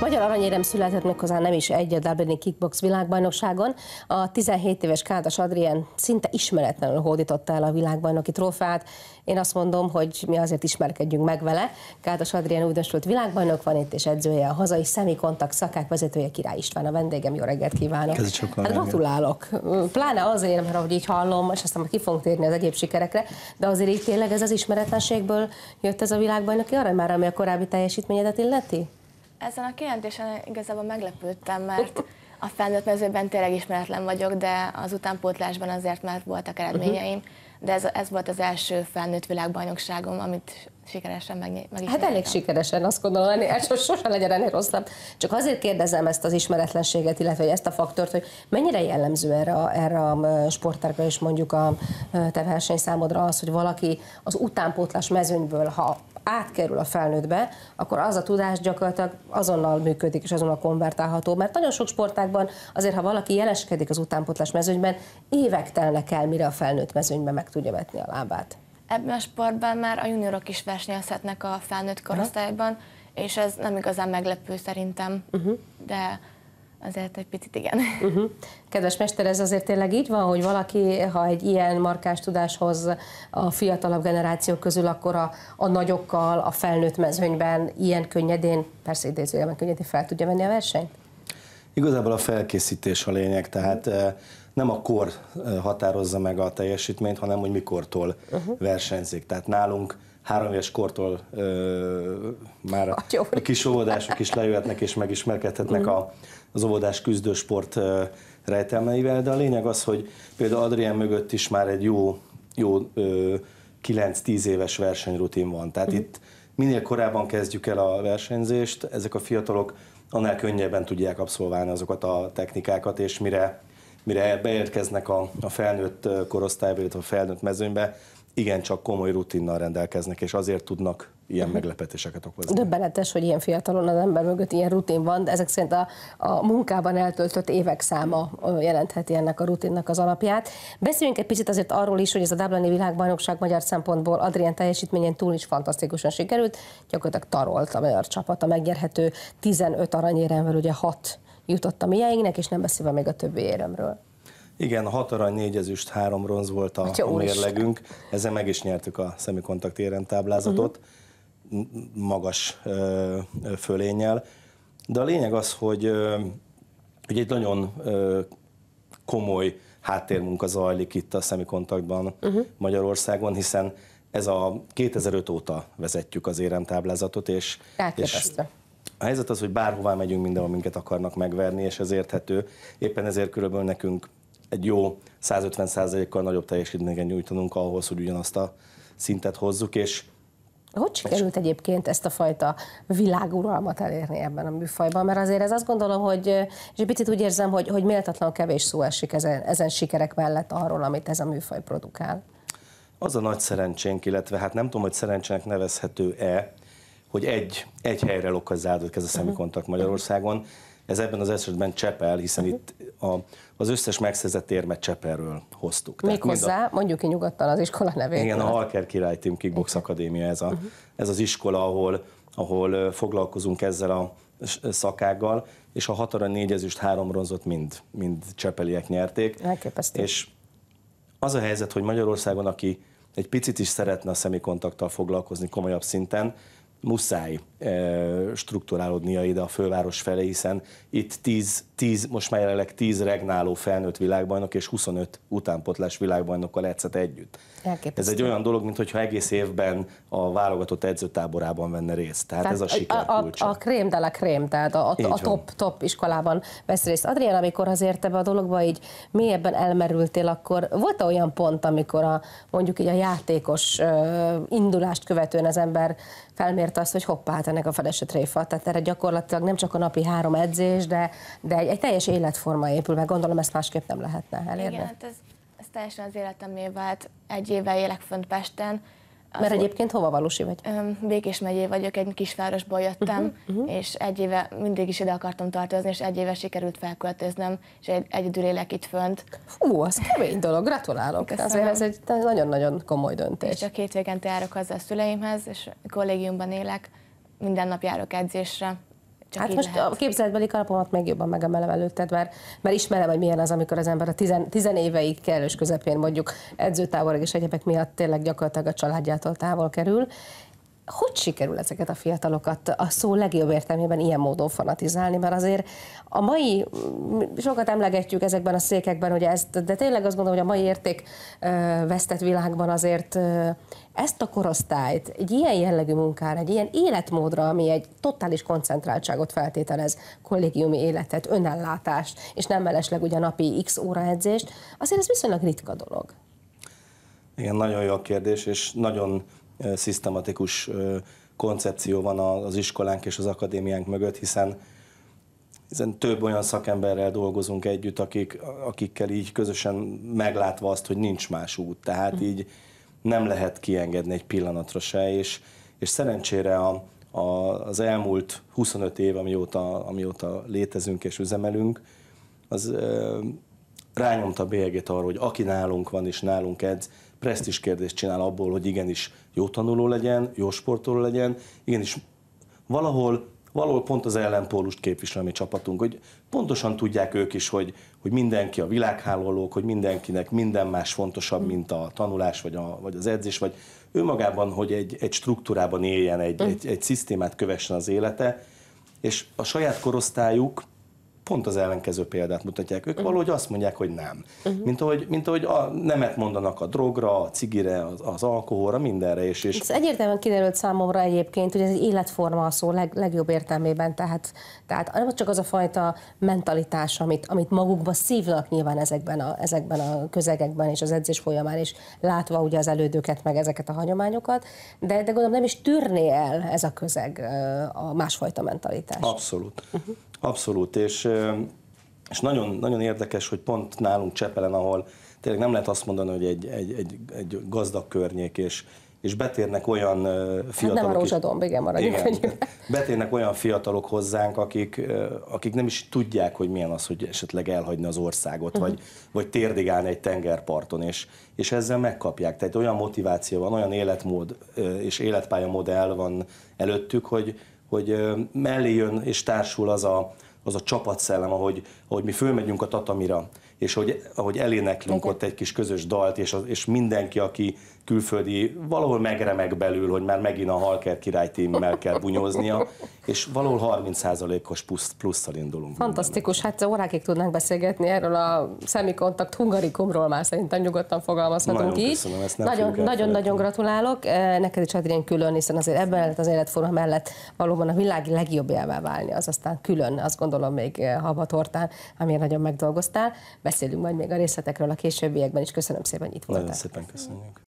Magyar aranyérem született hozzá nem is egy a Dublini kickbox világbajnokságon. A 17 éves Kádas Adrien szinte ismeretlenül hódította el a világbajnoki trófeát. Én azt mondom, hogy mi azért ismerkedjünk meg vele. Kádas Adrien újdonsult világbajnok van itt, és edzője a hazai szemikontakt szakák vezetője Király István. A vendégem, jó reggelt kívánok! Hát gratulálok! Pláne azért, mert ahogy így hallom, és aztán ki fogunk térni az egyéb sikerekre, de azért így tényleg ez az ismeretlenségből jött ez a világbajnoki arany már, ami a korábbi teljesítményedet illeti? Ezen a kérdésen igazából meglepődtem, mert a felnőtt mezőben tényleg ismeretlen vagyok, de az utánpótlásban azért már voltak eredményeim, uh-huh. de ez, ez volt az első felnőtt világbajnokságom, amit sikeresen meg, meg is Hát elég sikeresen, azt gondolom, hogy első sosem legyen ennél rosszabb. Csak azért kérdezem ezt az ismeretlenséget, illetve ezt a faktort, hogy mennyire jellemző erre, a, erre a sportárkra és mondjuk a te versenyszámodra az, hogy valaki az utánpótlás mezőnyből, ha átkerül a felnőttbe, akkor az a tudás gyakorlatilag azonnal működik és azonnal konvertálható. Mert nagyon sok sportákban azért, ha valaki jeleskedik az utánpótlás mezőnyben, évek telnek el, mire a felnőtt mezőnyben meg tudja vetni a lábát. Ebben a sportban már a juniorok is versenyezhetnek a felnőtt korosztályban, Aha. és ez nem igazán meglepő szerintem, uh-huh. de Azért egy picit igen. Uh-huh. Kedves mester, ez azért tényleg így van, hogy valaki, ha egy ilyen markás tudáshoz a fiatalabb generációk közül, akkor a, a nagyokkal, a felnőtt mezőnyben ilyen könnyedén, persze idézőjelben könnyedén fel tudja venni a versenyt? Igazából a felkészítés a lényeg, tehát eh, nem a kor eh, határozza meg a teljesítményt, hanem hogy mikortól uh-huh. versenyzik. Tehát nálunk három éves kortól ö, már a kis óvodások is lejöhetnek és megismerkedhetnek mhm. a, az óvodás küzdősport ö, rejtelmeivel, de a lényeg az, hogy például Adrián mögött is már egy jó, jó ö, 9-10 éves versenyrutin van. Tehát uh-huh. itt minél korábban kezdjük el a versenyzést, ezek a fiatalok annál könnyebben tudják abszolválni azokat a technikákat, és mire, mire beérkeznek a, a felnőtt korosztályba, illetve a felnőtt mezőnybe, igencsak komoly rutinnal rendelkeznek, és azért tudnak ilyen mhm. meglepetéseket okozni. Döbbenetes, hogy ilyen fiatalon az ember mögött ilyen rutin van, de ezek szerint a, a munkában eltöltött évek száma jelentheti ennek a rutinnak az alapját. Beszéljünk egy picit azért arról is, hogy ez a Dublini világbajnokság magyar szempontból Adrián teljesítményén túl is fantasztikusan sikerült, gyakorlatilag tarolt a magyar csapat, a megnyerhető 15 aranyéremvel ugye 6 jutott a mieinknek, és nem beszélve még a többi éremről. Igen, a hat arany, négy ezüst, három bronz volt a, a mérlegünk. Is. Ezzel meg is nyertük a szemikontakt éremtáblázatot uh-huh. Mhm. magas ö, fölénnyel. De a lényeg az, hogy, ö, hogy egy nagyon ö, komoly háttérmunka zajlik itt a szemikontaktban uh-huh. Magyarországon, hiszen ez a 2005 óta vezetjük az éremtáblázatot, és, és a helyzet az, hogy bárhová megyünk, mindenhol minket akarnak megverni, és ez érthető. Éppen ezért körülbelül nekünk egy jó 150%-kal nagyobb teljesítményen nyújtanunk ahhoz, hogy ugyanazt a szintet hozzuk, és hogy sikerült egyébként ezt a fajta világuralmat elérni ebben a műfajban? Mert azért ez azt gondolom, hogy és egy picit úgy érzem, hogy, hogy méltatlan kevés szó esik ezen, ezen sikerek mellett arról, amit ez a műfaj produkál. Az a nagy szerencsénk, illetve hát nem tudom, hogy szerencsének nevezhető-e, hogy egy, egy helyre lokalizálódik ez a szemikontakt mhm. Magyarországon. Ez ebben az esetben Csepel, hiszen uh-huh. itt a, az összes megszerzett érmet Cseperről hoztuk. Méghozzá, a... mondjuk ki nyugodtan az iskola nevét. Igen, a Halker Király Team Kickbox Akadémia ez, a, uh-huh. ez az iskola, ahol, ahol foglalkozunk ezzel a szakággal, és a hatara négyezüst ezüst, három ronzot mind, mind csepeliek nyerték. Elképesztő. És az a helyzet, hogy Magyarországon, aki egy picit is szeretne a szemikontakttal foglalkozni komolyabb szinten, muszáj e, strukturálódnia ide a főváros felé, hiszen itt 10, 10 most már jelenleg 10 regnáló felnőtt világbajnok és 25 utánpotlás világbajnokkal egyszer együtt. Elképesztő. Ez egy olyan dolog, mintha egész évben a válogatott edzőtáborában venne részt. Tehát, tehát ez a siker A, a, a krém de la krém, tehát a, a, a top, top iskolában vesz részt. Adrián, amikor azért ebbe a dologba így mélyebben elmerültél, akkor volt -e olyan pont, amikor a, mondjuk így a játékos uh, indulást követően az ember felmér észért azt, hogy hoppá, hát ennek a feleső tréfa. Tehát erre gyakorlatilag nem csak a napi három edzés, de, de egy, egy teljes életforma épül meg. Gondolom ezt másképp nem lehetne elérni. Igen, hát ez, ez teljesen az életemé vált. Egy éve élek fönt Pesten, az Mert egyébként hova valósi vagy? Békés megyé vagyok, egy kisvárosból jöttem, uh-huh, uh-huh. és egy éve mindig is ide akartam tartozni, és egy éve sikerült felköltöznem, és egy, egyedül élek itt fönt. Hú, az kemény dolog, gratulálok. Köszönöm. ez egy nagyon-nagyon komoly döntés. És csak végente járok haza a szüleimhez, és kollégiumban élek, minden nap járok edzésre. Csak hát most lehet. a képzeletbeli kalapomat meg jobban megemelem előtted, mert, mert ismerem, hogy milyen az, amikor az ember a tizen, tizen éveig kellős közepén mondjuk edzőtáborok és egyebek miatt tényleg gyakorlatilag a családjától távol kerül, hogy sikerül ezeket a fiatalokat a szó legjobb értelmében ilyen módon fanatizálni? Mert azért a mai, mm, sokat emlegetjük ezekben a székekben, hogy ezt, de tényleg azt gondolom, hogy a mai érték vesztett világban azért ezt a korosztályt egy ilyen jellegű munkára, egy ilyen életmódra, ami egy totális koncentráltságot feltételez, kollégiumi életet, önellátást, és nem mellesleg ugye napi x óra edzést, azért ez viszonylag ritka dolog. Igen, nagyon jó a kérdés, és nagyon szisztematikus koncepció van az iskolánk és az akadémiánk mögött, hiszen hiszen több olyan szakemberrel dolgozunk együtt, akik, akikkel így közösen meglátva azt, hogy nincs más út. Tehát hm. így nem lehet kiengedni egy pillanatra se, és, és szerencsére a, a, az elmúlt 25 év, amióta, amióta létezünk és üzemelünk, az rányomta a bélyegét arra, hogy aki nálunk van és nálunk edz, presztis kérdést csinál abból, hogy igenis jó tanuló legyen, jó sportoló legyen, igenis valahol, valahol pont az ellenpólust képvisel a mi csapatunk, hogy pontosan tudják ők is, hogy, hogy mindenki a világhálólók, hogy mindenkinek minden más fontosabb, mint a tanulás, vagy, a, vagy az edzés, vagy önmagában, hogy egy, egy struktúrában éljen, egy, mm. egy, egy szisztémát kövessen az élete, és a saját korosztályuk pont az ellenkező példát mutatják. Ők mhm. valahogy azt mondják, hogy nem. Uh-huh. Mint ahogy, mint ahogy a, nemet mondanak a drogra, a cigire, az, az alkoholra, mindenre. És, és... Ez egyértelműen kiderült számomra egyébként, hogy ez egy életforma a szó leg, legjobb értelmében. Tehát, tehát nem csak az a fajta mentalitás, amit, amit magukba szívnak nyilván ezekben a, ezekben a közegekben és az edzés folyamán, és látva ugye az elődöket, meg ezeket a hagyományokat, de, de gondolom nem is tűrné el ez a közeg a másfajta mentalitás. Abszolút. Uh-huh. Abszolút, és, és nagyon, nagyon érdekes, hogy pont nálunk Csepelen, ahol tényleg nem lehet azt mondani, hogy egy, egy, egy, egy gazdag környék, és, és betérnek olyan fiatalok... Hát nem a rózsadomb, igen, maradjunk igen, Betérnek olyan fiatalok hozzánk, akik, akik nem is tudják, hogy milyen az, hogy esetleg elhagyni az országot, uh-huh. vagy, mhm. vagy állni egy tengerparton, és, és ezzel megkapják. Tehát olyan motiváció van, olyan életmód és életpálya modell van előttük, hogy, hogy mellé jön és társul az a, az a csapatszellem, ahogy, ahogy mi fölmegyünk a tatamira, és hogy, ahogy eléneklünk okay. ott egy kis közös dalt, és, az, és mindenki, aki külföldi, valahol megremek belül, hogy már megint a Halker király tímmel kell bunyóznia, és valahol 30%-os plusz, plusszal indulunk. Fantasztikus, mindenben. hát órákig tudnánk beszélgetni erről a szemikontakt hungarikumról már szerintem nyugodtan fogalmazhatunk nagyon így. Köszönöm, ezt nem nagyon, nagyon, nagyon gratulálok, eh, neked is Adrien külön, hiszen azért ebben hát az életforma mellett valóban a világ legjobbjává válni, az aztán külön, azt gondolom még eh, habatortán, amire nagyon megdolgoztál. Beszélünk majd még a részletekről a későbbiekben is. Köszönöm szépen, hogy itt voltál. Nagyon szépen köszönjük.